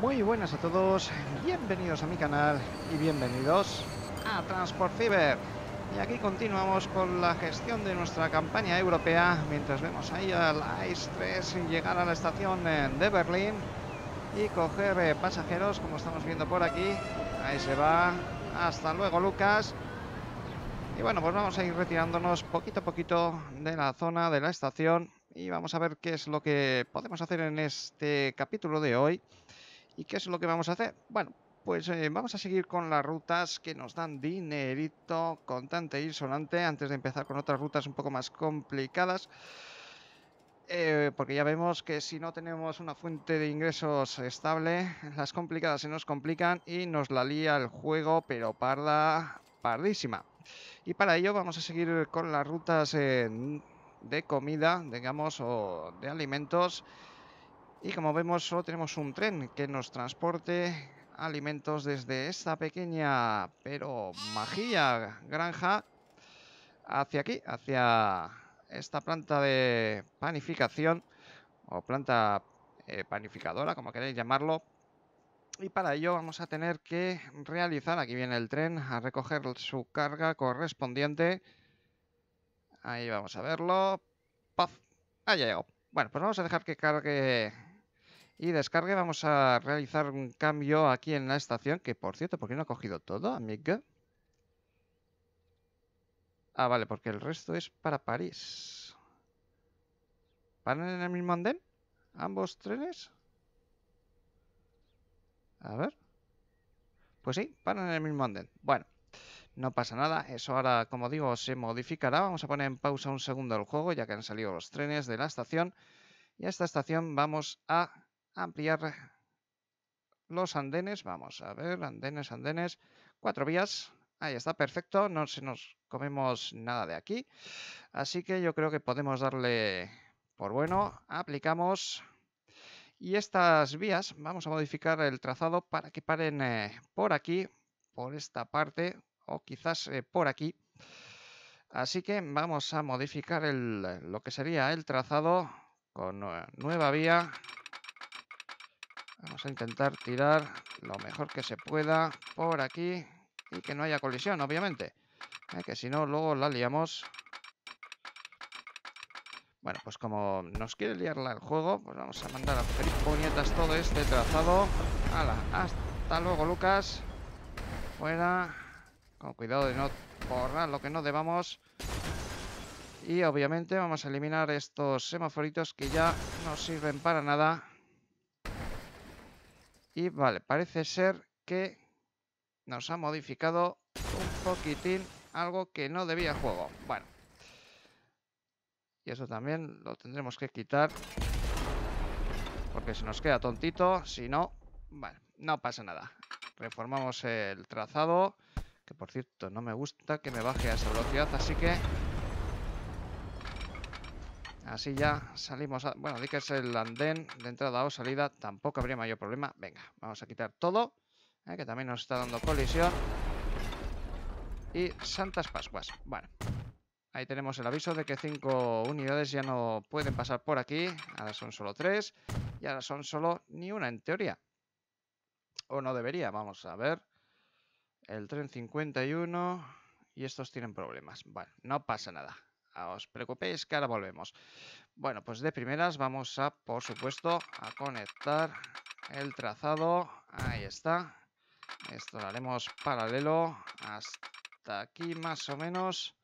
Muy buenas a todos, bienvenidos a mi canal y bienvenidos a Transport Fever. Y aquí continuamos con la gestión de nuestra campaña europea, mientras vemos ahí al ICE 3 llegar a la estación de Berlín y coger eh, pasajeros, como estamos viendo por aquí. Ahí se va, hasta luego Lucas. Y bueno, pues vamos a ir retirándonos poquito a poquito de la zona de la estación y vamos a ver qué es lo que podemos hacer en este capítulo de hoy. ¿Y qué es lo que vamos a hacer? Bueno, pues eh, vamos a seguir con las rutas que nos dan dinerito contante y e sonante antes de empezar con otras rutas un poco más complicadas. Eh, porque ya vemos que si no tenemos una fuente de ingresos estable, las complicadas se nos complican y nos la lía el juego, pero parda, pardísima. Y para ello vamos a seguir con las rutas eh, de comida, digamos, o de alimentos y como vemos, solo tenemos un tren que nos transporte alimentos desde esta pequeña, pero magia granja hacia aquí, hacia esta planta de panificación o planta eh, panificadora, como queréis llamarlo. Y para ello vamos a tener que realizar, aquí viene el tren, a recoger su carga correspondiente. Ahí vamos a verlo. ¡Paf! Ha ah, llegado. Bueno, pues vamos a dejar que cargue y descargue. Vamos a realizar un cambio aquí en la estación, que por cierto, ¿por qué no ha cogido todo, amiga? Ah, vale, porque el resto es para París. ¿Paran en el mismo andén? ¿Ambos trenes? A ver. Pues sí, paran en el mismo andén. Bueno, no pasa nada. Eso ahora, como digo, se modificará. Vamos a poner en pausa un segundo el juego, ya que han salido los trenes de la estación. Y a esta estación vamos a ampliar los andenes. Vamos a ver, andenes, andenes. Cuatro vías. Ahí está, perfecto. No se nos comemos nada de aquí. Así que yo creo que podemos darle por bueno. Aplicamos. Y estas vías, vamos a modificar el trazado para que paren eh, por aquí, por esta parte, o quizás eh, por aquí. Así que vamos a modificar el, lo que sería el trazado con eh, nueva vía Vamos a intentar tirar lo mejor que se pueda por aquí y que no haya colisión, obviamente. ¿eh? Que si no, luego la liamos. Bueno, pues como nos quiere liarla el juego, pues vamos a mandar a pedir todo este trazado. ¡Hala! Hasta luego, Lucas. Fuera. Con cuidado de no borrar lo que no debamos. Y obviamente vamos a eliminar estos semaforitos que ya no sirven para nada. Y vale, parece ser que nos ha modificado un poquitín algo que no debía juego. Bueno. Y eso también lo tendremos que quitar. Porque se nos queda tontito. Si no, vale, no pasa nada. Reformamos el trazado. Que por cierto, no me gusta que me baje a esa velocidad, así que Así ya salimos... A... Bueno, di que es el andén de entrada o salida. Tampoco habría mayor problema. Venga, vamos a quitar todo. Eh, que también nos está dando colisión. Y Santas Pascuas. Bueno. Ahí tenemos el aviso de que cinco unidades ya no pueden pasar por aquí. Ahora son solo tres. Y ahora son solo ni una en teoría. O no debería. Vamos a ver. El tren 51. Y estos tienen problemas. Bueno, no pasa nada. Ah, os preocupéis que ahora volvemos. Bueno, pues de primeras vamos a, por supuesto, a conectar el trazado. Ahí está. Esto lo haremos paralelo hasta aquí más o menos.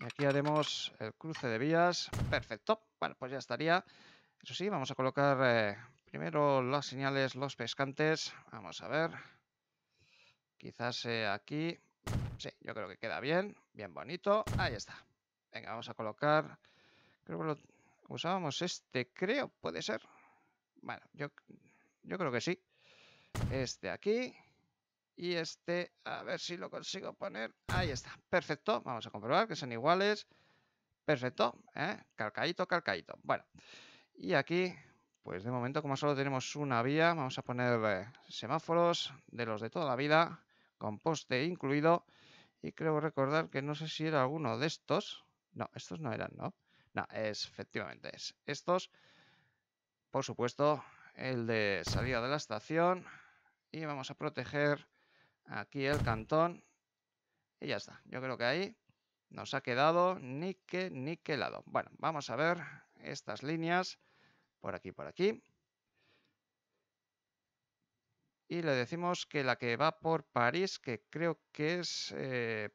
Y aquí haremos el cruce de vías. Perfecto. Bueno, pues ya estaría. Eso sí, vamos a colocar eh, primero las señales, los pescantes. Vamos a ver. Quizás eh, aquí. Sí, yo creo que queda bien. Bien bonito. Ahí está. Venga, vamos a colocar. Creo que usábamos este, creo, puede ser. Bueno, yo, yo creo que sí. Este aquí. Y este, a ver si lo consigo poner. Ahí está, perfecto. Vamos a comprobar que son iguales. Perfecto, ¿eh? calcaíto, calcaíto. Bueno, y aquí, pues de momento, como solo tenemos una vía, vamos a poner eh, semáforos de los de toda la vida, con poste incluido. Y creo recordar que no sé si era alguno de estos. No, estos no eran, ¿no? No, es, efectivamente es. Estos, por supuesto, el de salida de la estación. Y vamos a proteger aquí el cantón. Y ya está. Yo creo que ahí nos ha quedado ni ni que que lado. Bueno, vamos a ver estas líneas por aquí, por aquí. Y le decimos que la que va por París, que creo que es eh,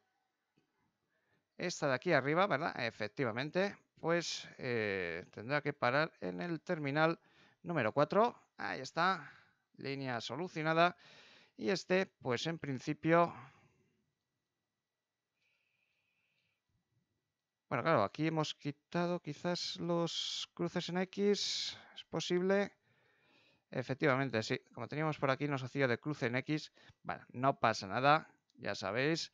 esta de aquí arriba, ¿verdad? Efectivamente, pues eh, tendrá que parar en el terminal número 4. Ahí está, línea solucionada. Y este, pues en principio... Bueno, claro, aquí hemos quitado quizás los cruces en X. Es posible. Efectivamente, sí. Como teníamos por aquí, nos hacía de cruce en X. bueno, no pasa nada, ya sabéis.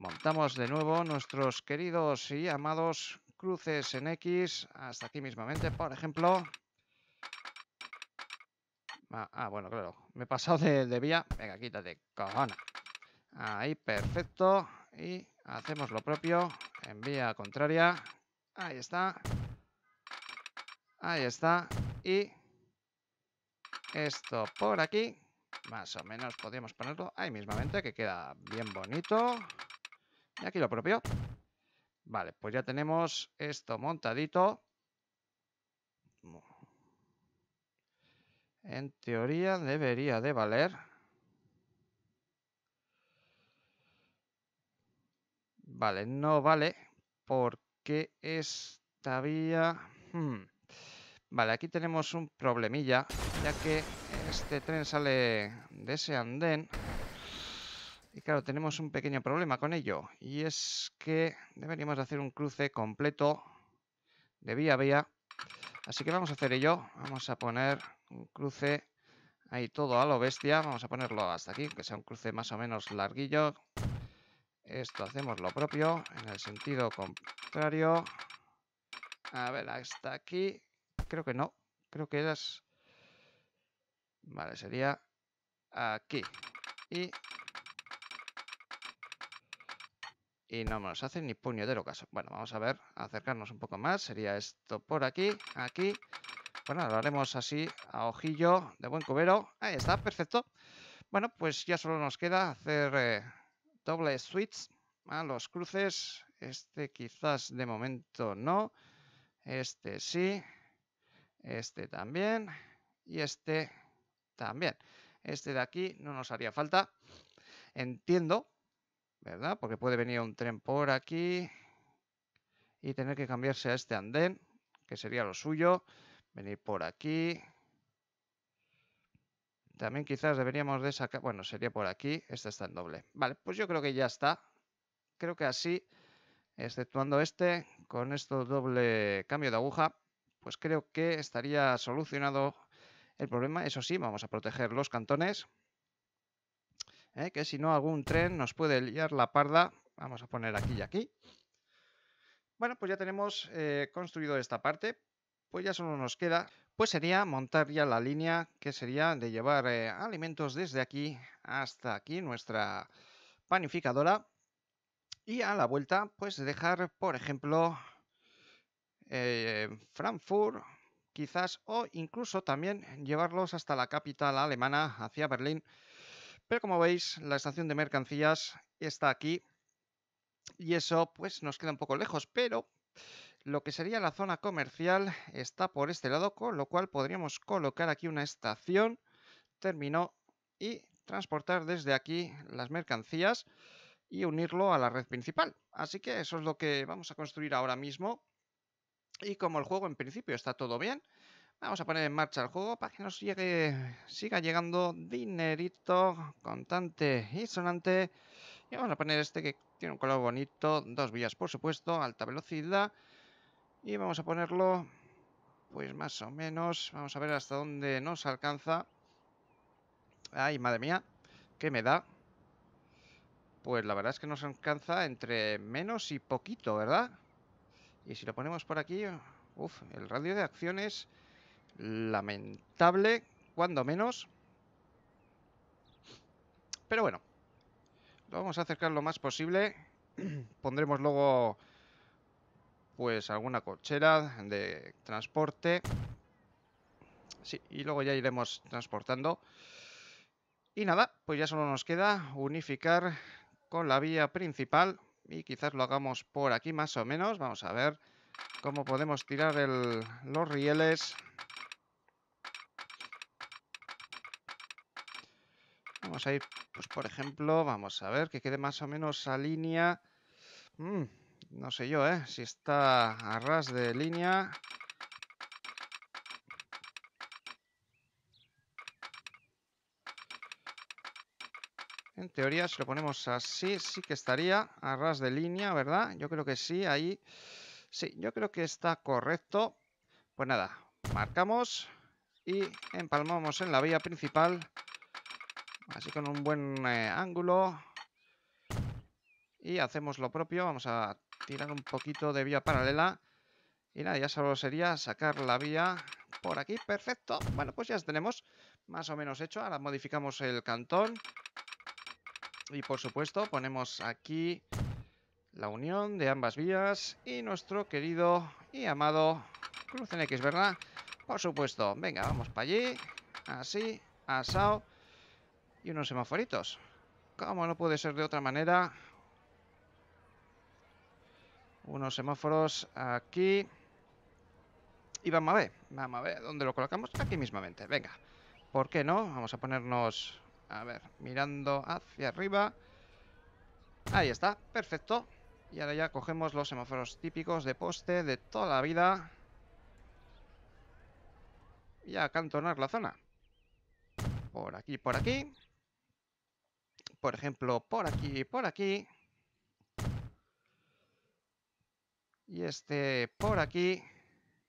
Montamos de nuevo nuestros queridos y amados cruces en X hasta aquí mismamente, por ejemplo. Ah, ah, bueno, claro. Me he pasado de, de vía. Venga, quítate, cojona. Ahí, perfecto. Y hacemos lo propio en vía contraria. Ahí está. Ahí está. Y esto por aquí. Más o menos podríamos ponerlo ahí mismamente, que queda bien bonito. Y aquí lo propio. Vale, pues ya tenemos esto montadito. En teoría debería de valer. Vale, no vale porque esta vía... Hmm. Vale, aquí tenemos un problemilla, ya que este tren sale de ese andén. Y claro, tenemos un pequeño problema con ello, y es que deberíamos hacer un cruce completo de vía a vía. Así que vamos a hacer ello, vamos a poner un cruce ahí todo a lo bestia, vamos a ponerlo hasta aquí, que sea un cruce más o menos larguillo. Esto hacemos lo propio, en el sentido contrario. A ver, hasta aquí, creo que no, creo que es... Vale, sería aquí. Y Y no nos hacen ni puño de lo caso. Bueno, vamos a ver, acercarnos un poco más. Sería esto por aquí, aquí. Bueno, lo haremos así, a ojillo, de buen cubero. Ahí está, perfecto. Bueno, pues ya solo nos queda hacer eh, doble switch a los cruces. Este quizás de momento no. Este sí. Este también. Y este también. Este de aquí no nos haría falta. Entiendo ¿verdad? Porque puede venir un tren por aquí y tener que cambiarse a este andén, que sería lo suyo, venir por aquí. También quizás deberíamos de sacar, bueno, sería por aquí, Este está en doble. Vale, pues yo creo que ya está. Creo que así, exceptuando este, con esto doble cambio de aguja, pues creo que estaría solucionado el problema. Eso sí, vamos a proteger los cantones. ¿eh? que si no algún tren nos puede liar la parda. Vamos a poner aquí y aquí. Bueno, pues ya tenemos eh, construido esta parte. Pues ya solo nos queda, pues sería montar ya la línea que sería de llevar eh, alimentos desde aquí hasta aquí, nuestra panificadora. Y a la vuelta, pues dejar, por ejemplo, Frankfurt, quizás, o incluso también llevarlos hasta la capital alemana, hacia Berlín, pero como veis, la estación de mercancías está aquí y eso pues nos queda un poco lejos, pero lo que sería la zona comercial está por este lado, con lo cual podríamos colocar aquí una estación, terminó, y transportar desde aquí las mercancías y unirlo a la red principal. Así que eso es lo que vamos a construir ahora mismo. Y como el juego en principio está todo bien, Vamos a poner en marcha el juego para que nos llegue, siga llegando dinerito contante y sonante. Y vamos a poner este que tiene un color bonito, dos vías por supuesto, alta velocidad. Y vamos a ponerlo, pues más o menos, vamos a ver hasta dónde nos alcanza. Ay, madre mía, ¿qué me da? Pues la verdad es que nos alcanza entre menos y poquito, ¿verdad? Y si lo ponemos por aquí, uff, el radio de acciones lamentable, cuando menos. Pero bueno, lo vamos a acercar lo más posible. Pondremos luego pues alguna cochera de transporte. Sí, y luego ya iremos transportando. Y nada, pues ya solo nos queda unificar con la vía principal. Y quizás lo hagamos por aquí más o menos. Vamos a ver cómo podemos tirar los rieles Vamos a ir, pues por ejemplo, vamos a ver que quede más o menos a línea. Mm, no sé yo, ¿eh? Si está a ras de línea. En teoría, si lo ponemos así, sí que estaría a ras de línea, ¿verdad? Yo creo que sí, ahí... Sí, yo creo que está correcto. Pues nada, marcamos y empalmamos en la vía principal Así con un buen eh, ángulo. Y hacemos lo propio. Vamos a tirar un poquito de vía paralela. Y nada, ya solo sería sacar la vía por aquí. Perfecto. Bueno, pues ya tenemos más o menos hecho. Ahora modificamos el cantón. Y por supuesto ponemos aquí la unión de ambas vías. Y nuestro querido y amado cruce en X, ¿verdad? Por supuesto. Venga, vamos para allí. Así, asado y unos semaforitos. Como no puede ser de otra manera. Unos semáforos aquí. Y vamos a ver, vamos a ver, ¿dónde lo colocamos? Aquí mismamente, venga. ¿Por qué no? Vamos a ponernos, a ver, mirando hacia arriba. Ahí está, perfecto. Y ahora ya cogemos los semáforos típicos de poste de toda la vida. Y acantonar la zona. Por aquí, por aquí. Por ejemplo, por aquí, por aquí. Y este por aquí.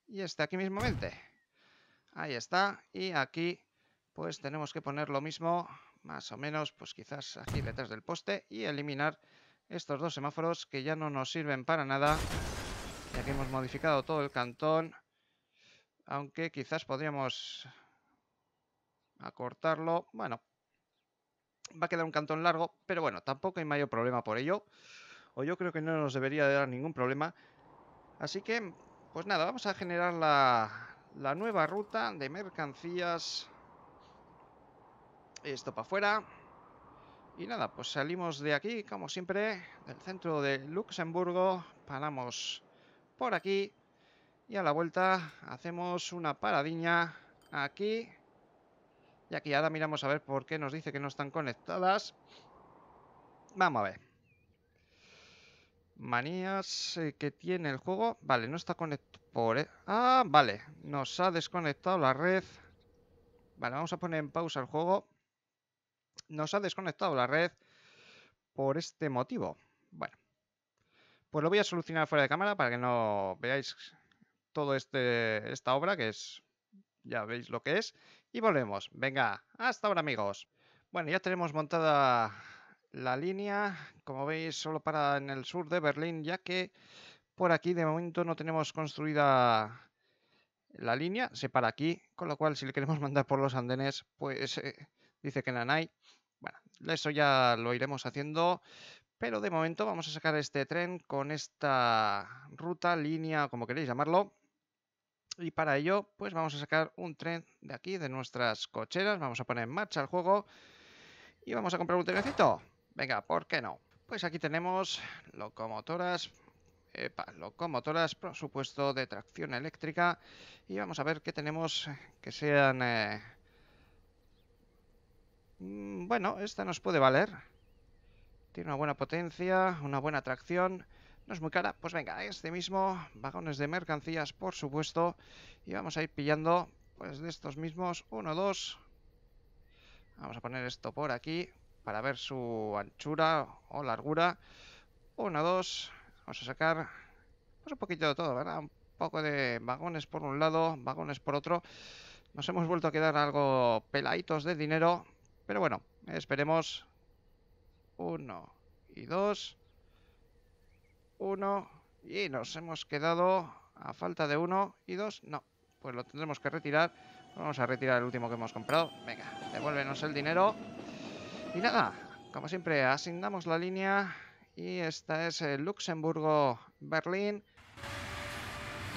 Y este aquí mismamente. Ahí está. Y aquí pues tenemos que poner lo mismo, más o menos, pues quizás aquí detrás del poste. Y eliminar estos dos semáforos que ya no nos sirven para nada. Ya que hemos modificado todo el cantón. Aunque quizás podríamos acortarlo. Bueno, Va a quedar un cantón largo, pero bueno, tampoco hay mayor problema por ello. O yo creo que no nos debería dar ningún problema. Así que, pues nada, vamos a generar la, nueva ruta de mercancías. Esto para afuera. Y nada, pues salimos de aquí, como siempre, del centro de Luxemburgo. Paramos por aquí. Y a la vuelta hacemos una paradiña aquí y aquí ahora miramos a ver por qué nos dice que no están conectadas. Vamos a ver. Manías eh, que tiene el juego. Vale, no está conectado por... E-, ah, vale. Nos ha desconectado la red. Vale, vamos a poner en pausa el juego. Nos ha desconectado la red por este motivo. Bueno. Pues lo voy a solucionar fuera de cámara para que no veáis todo este esta obra que es ya veis lo que es y volvemos. Venga, hasta ahora amigos. Bueno, ya tenemos montada la línea, como veis, solo para en el sur de Berlín, ya que por aquí de momento no tenemos construida la línea, se para aquí, con lo cual si le queremos mandar por los andenes, pues eh, dice que no hay. Bueno, eso ya lo iremos haciendo, pero de momento vamos a sacar este tren con esta ruta, línea, como queréis llamarlo, y para ello, pues vamos a sacar un tren de aquí, de nuestras cocheras. Vamos a poner en marcha el juego. Y vamos a comprar un trencito, Venga, ¿por qué no? Pues aquí tenemos locomotoras. Epa, locomotoras, por supuesto, de tracción eléctrica. Y vamos a ver qué tenemos que sean... Eh, mm, bueno, esta nos puede valer. Tiene una buena potencia, una buena tracción... No es muy cara. Pues venga, este mismo, vagones de mercancías, por supuesto. Y vamos a ir pillando, pues de estos mismos, uno, dos. Vamos a poner esto por aquí, para ver su anchura o largura. Uno, dos. Vamos a sacar, pues un poquito de todo, ¿verdad? Un poco de vagones por un lado, vagones por otro. Nos hemos vuelto a quedar algo peladitos de dinero. Pero bueno, esperemos. Uno y dos uno y nos hemos quedado a falta de uno y dos. No, pues lo tendremos que retirar. Vamos a retirar el último que hemos comprado. Venga, devuélvenos el dinero. Y nada, como siempre, asignamos la línea. Y esta es Luxemburgo-Berlín.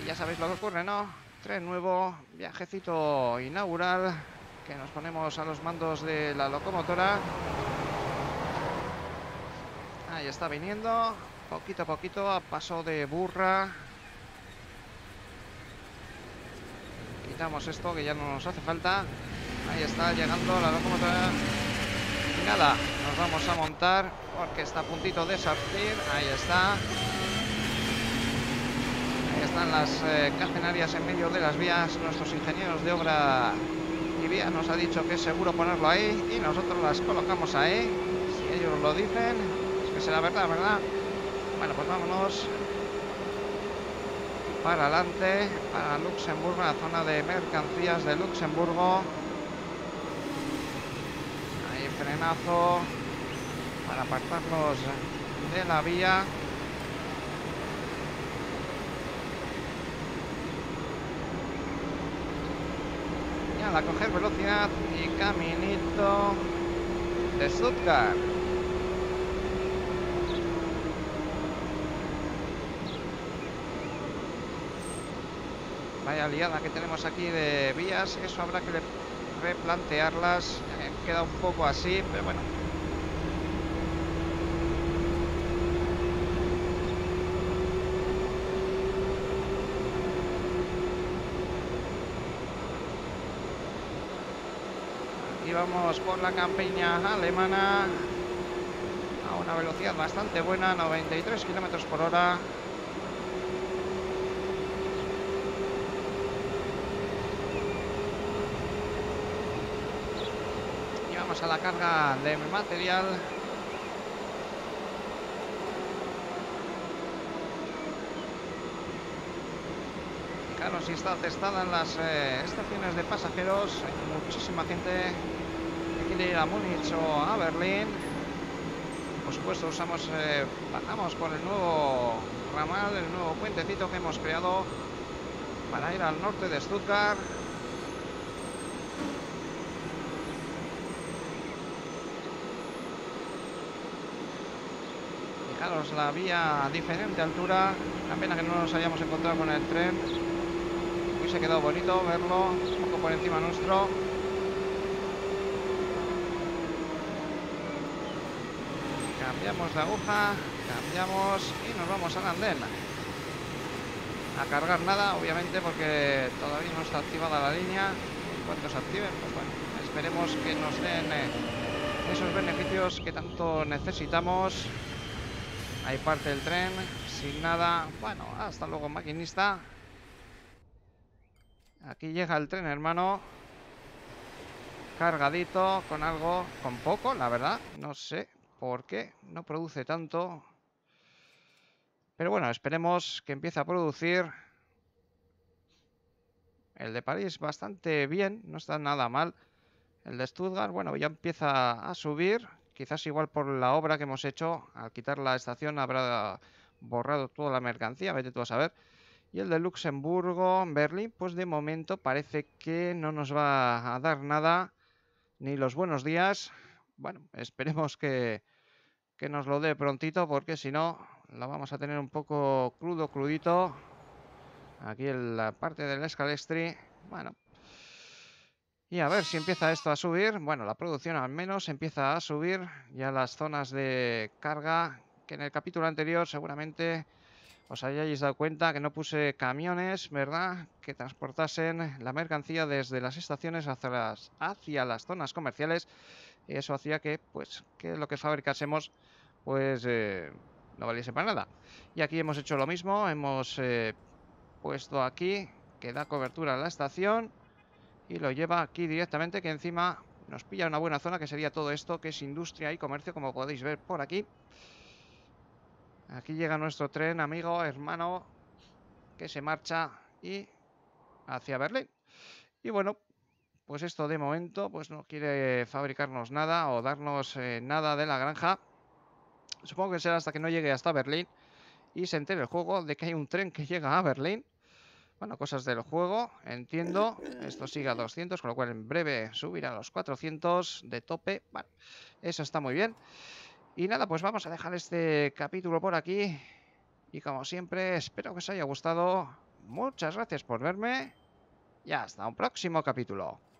Y ya sabéis lo que ocurre, ¿no? Tren nuevo, viajecito inaugural, que nos ponemos a los mandos de la locomotora. Ahí está viniendo. Poquito a poquito, a paso de burra. Quitamos esto que ya no nos hace falta. Ahí está llegando la locomotora. nada, nos vamos a montar porque está a puntito de salir... Ahí está. Ahí están las eh, en medio de las vías. Nuestros ingenieros de obra y vía nos ha dicho que es seguro ponerlo ahí y nosotros las colocamos ahí. Si ellos lo dicen, es que será verdad, ¿verdad? Bueno, pues vámonos para adelante, para Luxemburgo, la zona de mercancías de Luxemburgo. Ahí frenazo para apartarnos de la vía. Y la coger velocidad y caminito de Stuttgart. Aliada que tenemos aquí de vías, eso habrá que replantearlas. Eh, queda un poco así, pero bueno. Aquí vamos por la campiña alemana a una velocidad bastante buena, 93 kilómetros por hora. a la carga de material Claro, si está testada en las eh, estaciones de pasajeros, hay muchísima gente que quiere ir a Múnich o a Berlín. Por supuesto, usamos, eh, bajamos por el nuevo ramal, el nuevo puentecito que hemos creado para ir al norte de Stuttgart. la vía a diferente altura. la pena que no nos hayamos encontrado con el tren. ha quedado bonito verlo un poco por encima nuestro. Cambiamos de aguja, cambiamos y nos vamos la andén. A cargar nada, obviamente, porque todavía no está activada la línea. Cuando se active, pues bueno, esperemos que nos den... Eh, esos beneficios que tanto necesitamos Ahí parte el tren, sin nada. Bueno, hasta luego, maquinista. Aquí llega el tren, hermano. Cargadito, con algo, con poco, la verdad. No sé por qué no produce tanto. Pero bueno, esperemos que empiece a producir. El de París bastante bien, no está nada mal. El de Stuttgart, bueno, ya empieza a subir. Quizás igual por la obra que hemos hecho, al quitar la estación habrá borrado toda la mercancía, vete tú a saber. Y el de Luxemburgo, Berlín, pues de momento parece que no nos va a dar nada, ni los buenos días. Bueno, esperemos que, nos lo dé prontito, porque si no, la vamos a tener un poco crudo, crudito. Aquí en la parte del escalestri, bueno, y a ver si empieza esto a subir. Bueno, la producción al menos empieza a subir. Ya las zonas de carga, que en el capítulo anterior seguramente os hayáis dado cuenta que no puse camiones, ¿verdad? Que transportasen la mercancía desde las estaciones hacia las, hacia las zonas comerciales. eso hacía que, pues, que lo que fabricásemos, pues, eh, no valiese para nada. Y aquí hemos hecho lo mismo. Hemos eh, puesto aquí que da cobertura a la estación y lo lleva aquí directamente, que encima nos pilla una buena zona, que sería todo esto, que es industria y comercio, como podéis ver por aquí. Aquí llega nuestro tren, amigo, hermano, que se marcha y hacia Berlín. Y bueno, pues esto de momento pues no quiere fabricarnos nada o darnos eh, nada de la granja. Supongo que será hasta que no llegue hasta Berlín y se entere el juego de que hay un tren que llega a Berlín bueno, cosas del juego, entiendo. Esto sigue a 200, con lo cual en breve subirá a los 400 de tope. Bueno, eso está muy bien. Y nada, pues vamos a dejar este capítulo por aquí. Y como siempre, espero que os haya gustado. Muchas gracias por verme. Y hasta un próximo capítulo.